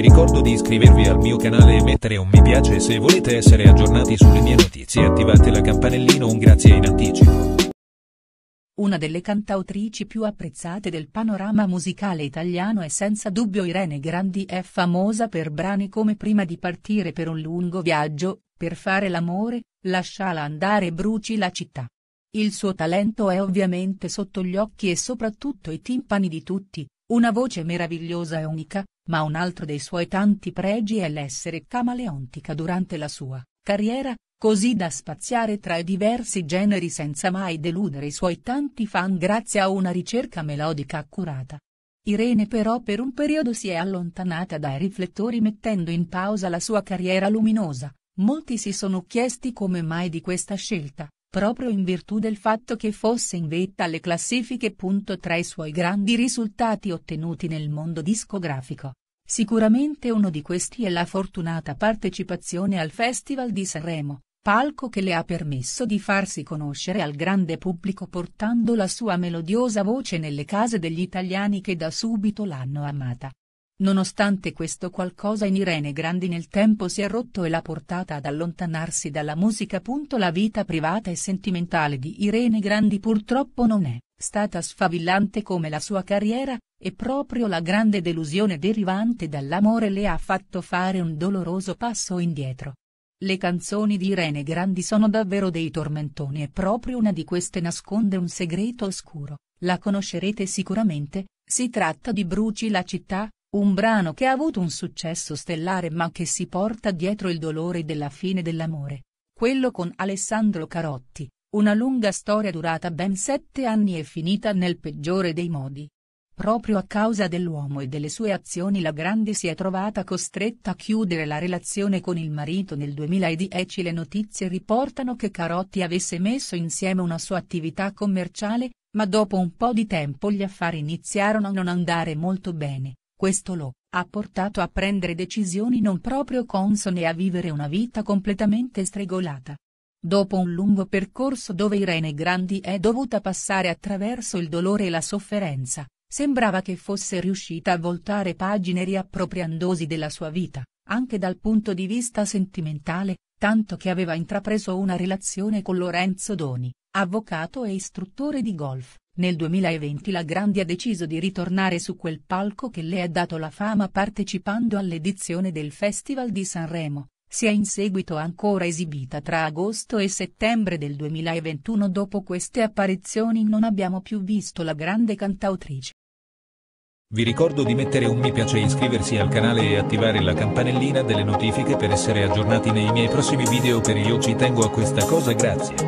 vi ricordo di iscrivervi al mio canale e mettere un mi piace se volete essere aggiornati sulle mie notizie attivate la campanellina un grazie in anticipo. Una delle cantautrici più apprezzate del panorama musicale italiano è senza dubbio Irene Grandi è famosa per brani come Prima di partire per un lungo viaggio, Per fare l'amore, Lasciala andare e Bruci la città. Il suo talento è ovviamente sotto gli occhi e soprattutto i timpani di tutti, una voce meravigliosa e unica, ma un altro dei suoi tanti pregi è l'essere camaleontica durante la sua carriera, così da spaziare tra i diversi generi senza mai deludere i suoi tanti fan grazie a una ricerca melodica accurata. Irene però per un periodo si è allontanata dai riflettori mettendo in pausa la sua carriera luminosa, molti si sono chiesti come mai di questa scelta, Proprio in virtù del fatto che fosse in vetta alle classifiche. Tra i suoi grandi risultati ottenuti nel mondo discografico. Sicuramente uno di questi è la fortunata partecipazione al Festival di Sanremo, palco che le ha permesso di farsi conoscere al grande pubblico portando la sua melodiosa voce nelle case degli italiani che da subito l'hanno amata, Nonostante questo qualcosa in Irene Grandi nel tempo si è rotto e l'ha portata ad allontanarsi dalla musica. La vita privata e sentimentale di Irene Grandi purtroppo non è stata sfavillante come la sua carriera, e proprio la grande delusione derivante dall'amore le ha fatto fare un doloroso passo indietro. Le canzoni di Irene Grandi sono davvero dei tormentoni e proprio una di queste nasconde un segreto oscuro, la conoscerete sicuramente, si tratta di Bruci la città, un brano che ha avuto un successo stellare ma che si porta dietro il dolore della fine dell'amore. Quello con Alessandro Carotti, una lunga storia durata ben sette anni e finita nel peggiore dei modi. Proprio a causa dell'uomo e delle sue azioni la grande si è trovata costretta a chiudere la relazione con il marito nel 2010 le notizie riportano che Carotti avesse messo insieme una sua attività commerciale, ma dopo un po' di tempo gli affari iniziarono a non andare molto bene. Questo lo ha portato a prendere decisioni non proprio consone e a vivere una vita completamente stregolata. Dopo un lungo percorso dove Irene Grandi è dovuta passare attraverso il dolore e la sofferenza, sembrava che fosse riuscita a voltare pagine riappropriandosi della sua vita, anche dal punto di vista sentimentale, tanto che aveva intrapreso una relazione con Lorenzo Doni, avvocato e istruttore di golf, nel 2020 la Grandi ha deciso di ritornare su quel palco che le ha dato la fama partecipando all'edizione del Festival di Sanremo, si è in seguito ancora esibita tra agosto e settembre del 2021 dopo queste apparizioni non abbiamo più visto la grande cantautrice. Vi ricordo di mettere un mi piace e iscriversi al canale e attivare la campanellina delle notifiche per essere aggiornati nei miei prossimi video per io ci tengo a questa cosa grazie.